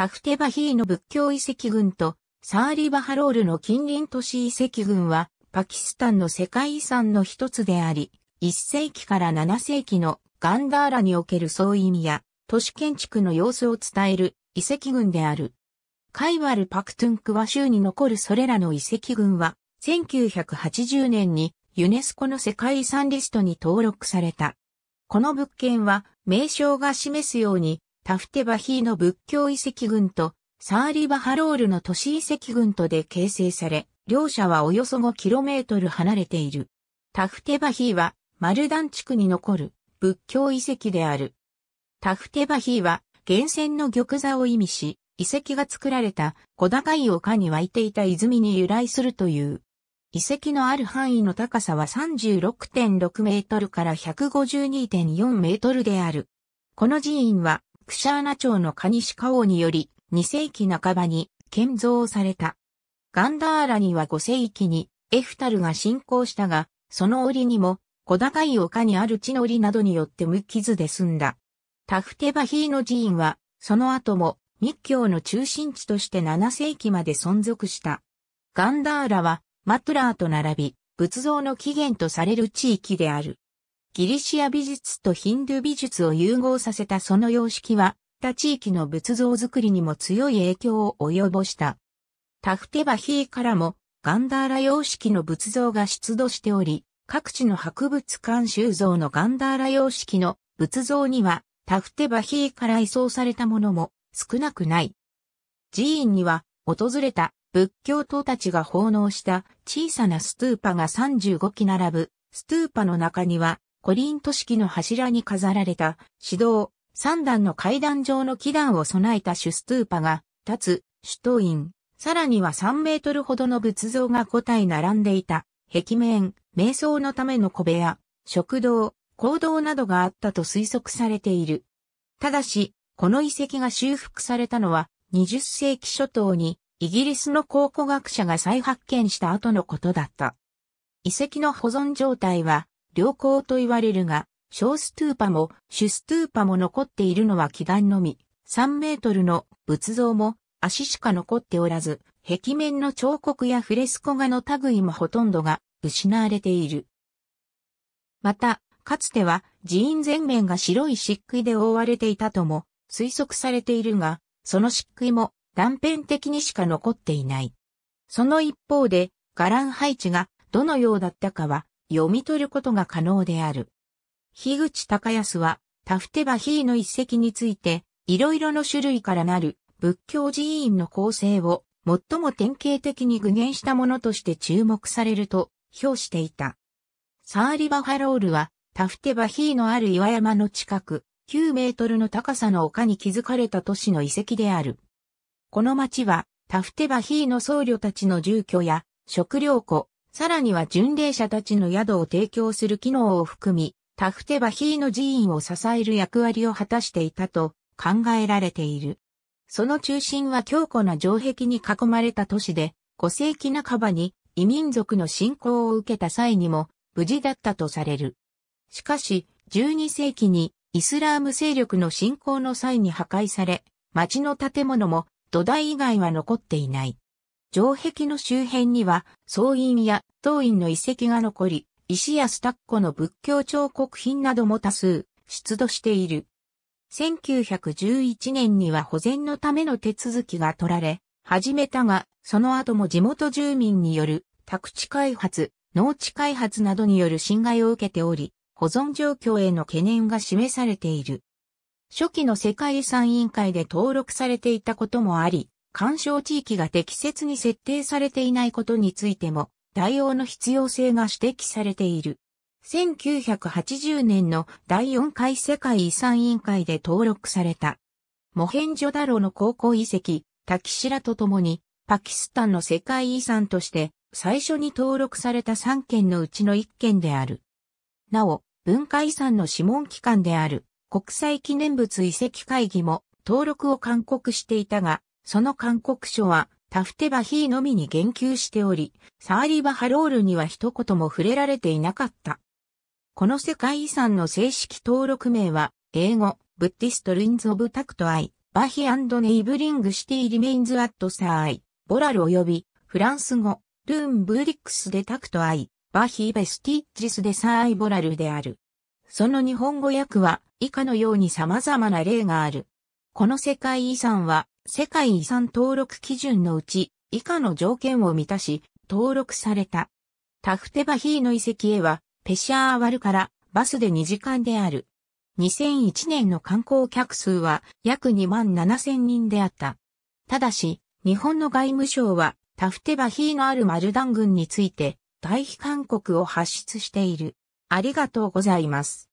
タフテバヒーの仏教遺跡群とサーリバハロールの近隣都市遺跡群はパキスタンの世界遺産の一つであり、1世紀から7世紀のガンダーラにおける総意味や都市建築の様子を伝える遺跡群である。カイワル・パクトゥンクワ州に残るそれらの遺跡群は1980年にユネスコの世界遺産リストに登録された。この物件は名称が示すようにタフテバヒーの仏教遺跡群とサーリバハロールの都市遺跡群とで形成され、両者はおよそ 5km 離れている。タフテバヒーはマルダン地区に残る仏教遺跡である。タフテバヒーは源泉の玉座を意味し、遺跡が作られた小高い丘に湧いていた泉に由来するという。遺跡のある範囲の高さは36.6メートルから152.4メートルである。この寺院はクシャーナ朝のカニシカ王により、2世紀半ばに建造された。ガンダーラには5世紀にエフタルが侵攻したが、その折にも小高い丘にある地のりなどによって無傷で済んだ。タフテバヒーの寺院は、その後も密教の中心地として7世紀まで存続した。ガンダーラはマトラーと並び、仏像の起源とされる地域である。ギリシア美術とヒンドゥ美術を融合させたその様式は、他地域の仏像作りにも強い影響を及ぼした。タフテバヒーからも、ガンダーラ様式の仏像が出土しており、各地の博物館収蔵のガンダーラ様式の仏像には、タフテバヒーから移送されたものも少なくない。寺院には、訪れた仏教徒たちが奉納した小さなストゥーパが35基並ぶ、ストゥーパの中にはコリント式の柱に飾られた、指導、三段の階段状の基段を備えたシュストゥーパが、立つ、首都院、さらには3メートルほどの仏像が5体並んでいた、壁面、瞑想のための小部屋、食堂、行動などがあったと推測されている。ただし、この遺跡が修復されたのは、20世紀初頭に、イギリスの考古学者が再発見した後のことだった。遺跡の保存状態は、良好と言われるが、小ストゥーパも主ストゥーパも残っているのは祈願のみ、3メートルの仏像も足しか残っておらず、壁面の彫刻やフレスコ画の類もほとんどが失われている。また、かつては寺院全面が白い漆喰で覆われていたとも推測されているが、その漆喰も断片的にしか残っていない。その一方で、伽藍配置がどのようだったかは読み取ることが可能である。樋口高康は、タフテバヒーの一石について、いろいろの種類からなる仏教寺院の構成を最も典型的に具現したものとして注目されると評していた。サーリバハロールはタフテバヒーのある岩山の近く9メートルの高さの丘に築かれた都市の遺跡である。この町はタフテバヒーの僧侶たちの住居や食料庫、さらには巡礼者たちの宿を提供する機能を含み、タフテバヒーの寺院を支える役割を果たしていたと考えられている。その中心は強固な城壁に囲まれた都市で、5世紀半ばに異民族の侵攻を受けた際にも無事だったとされる。しかし、12世紀にイスラーム勢力の侵攻の際に破壊され、町の建物も土台以外は残っていない。城壁の周辺には、僧院や当院の遺跡が残り、石やスタッコの仏教彫刻品なども多数、出土している。1911年には保全のための手続きが取られ、始めたが、その後も地元住民による宅地開発、農地開発などによる侵害を受けており、保存状況への懸念が示されている。初期の世界遺産委員会で登録されていたこともあり、干渉地域が適切に設定されていないことについても、対応の必要性が指摘されている。1980年の第4回世界遺産委員会で登録された。モヘンジョダロの高校遺跡、タキシラと共に、パキスタンの世界遺産として、最初に登録された3件のうちの1件である。なお、文化遺産の諮問機関である、国際記念物遺跡会議も登録を勧告していたが、その勧告書は、タフテバヒーのみに言及しており、サーリバハロールには一言も触れられていなかった。この世界遺産の正式登録名は、英語、ブッディスト・リンズ・オブ・タクト・アイ、バヒネイブリング・シティ・リメインズ・アット・サーイ、ボラル及び、フランス語、ルーン・ブーリックス・でタクト・アイ、バヒー・ベスティッジス・でサーイ・ボラルである。その日本語訳は、以下のように様々な例がある。この世界遺産は、世界遺産登録基準のうち以下の条件を満たし登録された。タフテバヒーの遺跡へはペシャーワルからバスで2時間である。2001年の観光客数は約2万7千人であった。ただし、日本の外務省はタフテバヒーのあるマルダン軍について退避勧告を発出している。ありがとうございます。